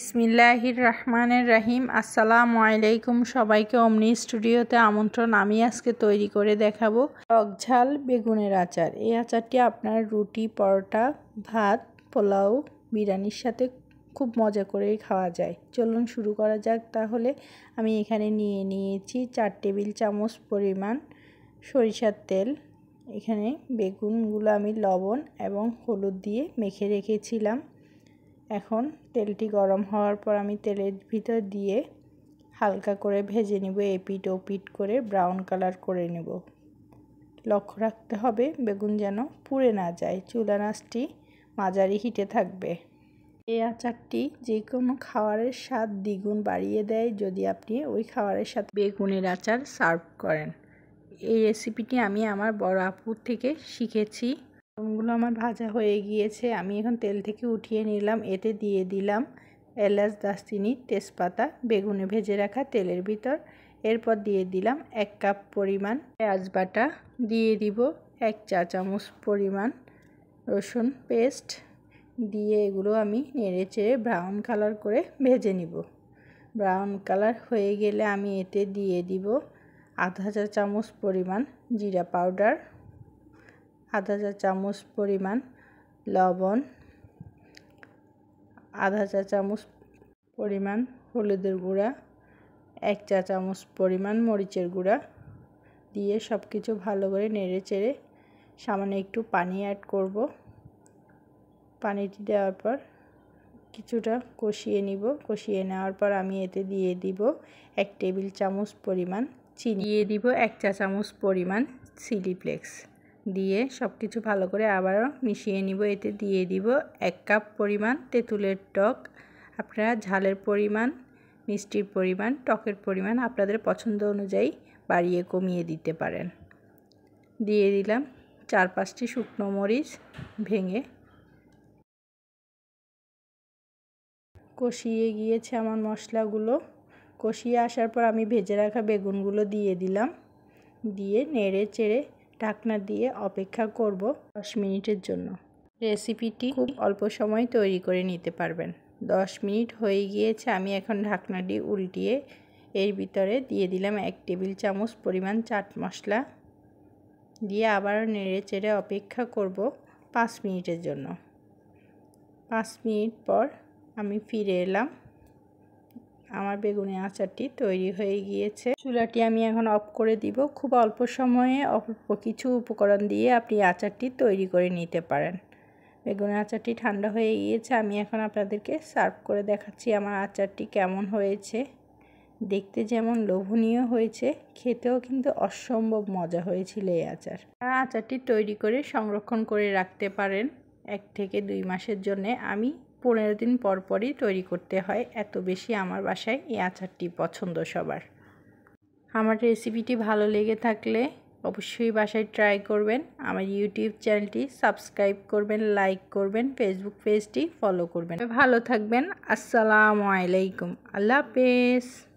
ইসমিল্লাহির রহমানের রাহিম আসসালামু আলাইকুম সবাইকে অমনি স্টুডিওতে আমন্ত্রণ আমি আজকে তৈরি করে দেখাবো টকঝাল বেগুনের আচার এই আচারটি আপনার রুটি পরোটা ভাত পোলাও বিরিয়ানির সাথে খুব মজা করেই খাওয়া যায় চলুন শুরু করা যাক তাহলে আমি এখানে নিয়ে নিয়েছি চার টেবিল চামচ পরিমাণ সরিষার তেল এখানে বেগুনগুলো আমি লবণ এবং হলুদ দিয়ে মেখে রেখেছিলাম এখন তেলটি গরম হওয়ার পর আমি তেলের ভিতর দিয়ে হালকা করে ভেজে নিব এপিট ওপিট করে ব্রাউন কালার করে নেব লক্ষ্য রাখতে হবে বেগুন যেন পুড়ে না যায় চুলা নাচটি মাঝারি হিটে থাকবে এই আচারটি যে কোনো খাবারের স্বাদ দ্বিগুণ বাড়িয়ে দেয় যদি আপনি ওই খাবারের সাথে বেগুনের আচার সার্ভ করেন এই রেসিপিটি আমি আমার বড় আপুর থেকে শিখেছি বেগুনগুলো আমার ভাজা হয়ে গিয়েছে আমি এখন তেল থেকে উঠিয়ে নিলাম এতে দিয়ে দিলাম এলাচ দাসচিনি তেজপাতা বেগুনে ভেজে রাখা তেলের ভিতর এরপর দিয়ে দিলাম এক কাপ পরিমাণ পেঁয়াজ বাটা দিয়ে দিব এক চা চামচ পরিমাণ রসুন পেস্ট দিয়ে এগুলো আমি নেড়ে চেড়ে ব্রাউন কালার করে ভেজে নিব ব্রাউন কালার হয়ে গেলে আমি এতে দিয়ে দিব আধা চা চামচ পরিমাণ জিরা পাউডার আধা চা চামচ পরিমাণ লবণ আধা চা চামচ পরিমাণ হলুদের গুঁড়া এক চা চামচ পরিমাণ মরিচের গুঁড়া দিয়ে সব কিছু ভালো করে নেড়ে চেড়ে সামান্য একটু পানি অ্যাড করব পানিটি দেওয়ার পর কিছুটা কষিয়ে নিব কষিয়ে নেওয়ার পর আমি এতে দিয়ে দিব এক টেবিল চামচ পরিমাণ চিনি দিয়ে দিব এক চা চামচ পরিমাণ চিলি দিয়ে সব কিছু ভালো করে আবারও মিশিয়ে নিব এতে দিয়ে দিব এক কাপ পরিমাণ তেঁতুলের টক আপনারা ঝালের পরিমাণ মিষ্টির পরিমাণ টকের পরিমাণ আপনাদের পছন্দ অনুযায়ী বাড়িয়ে কমিয়ে দিতে পারেন দিয়ে দিলাম চার পাঁচটি শুকনো মরিচ ভেঙে কষিয়ে গিয়েছে আমার মশলাগুলো কষিয়ে আসার পর আমি ভেজে রাখা বেগুনগুলো দিয়ে দিলাম দিয়ে নেড়ে চেড়ে ঢাকনা দিয়ে অপেক্ষা করব দশ মিনিটের জন্য রেসিপিটি খুব অল্প সময় তৈরি করে নিতে পারবেন দশ মিনিট হয়ে গিয়েছে আমি এখন ঢাকনাটি উল্টিয়ে এর ভিতরে দিয়ে দিলাম এক টেবিল চামচ পরিমাণ চাট মশলা দিয়ে আবার নেড়ে চেড়ে অপেক্ষা করব পাঁচ মিনিটের জন্য পাঁচ মিনিট পর আমি ফিরে এলাম আমার বেগুনি আচারটি তৈরি হয়ে গিয়েছে চুলাটি আমি এখন অফ করে দিব খুব অল্প সময়ে অল্প কিছু উপকরণ দিয়ে আপনি আচারটি তৈরি করে নিতে পারেন বেগুনি আচারটি ঠান্ডা হয়ে গিয়েছে আমি এখন আপনাদেরকে সার্ভ করে দেখাচ্ছি আমার আচারটি কেমন হয়েছে দেখতে যেমন লোভনীয় হয়েছে খেতেও কিন্তু অসম্ভব মজা হয়েছিল এই আচার আপনারা আচারটি তৈরি করে সংরক্ষণ করে রাখতে পারেন এক থেকে দুই মাসের জন্যে আমি পনেরো দিন পর পরই তৈরি করতে হয় এত বেশি আমার বাসায় এই আচারটি পছন্দ সবার আমার রেসিপিটি ভালো লেগে থাকলে অবশ্যই বাসায় ট্রাই করবেন আমার ইউটিউব চ্যানেলটি সাবস্ক্রাইব করবেন লাইক করবেন ফেসবুক পেজটি ফলো করবেন ভালো থাকবেন আসসালামু আলাইকুম আল্লাহ হাফেজ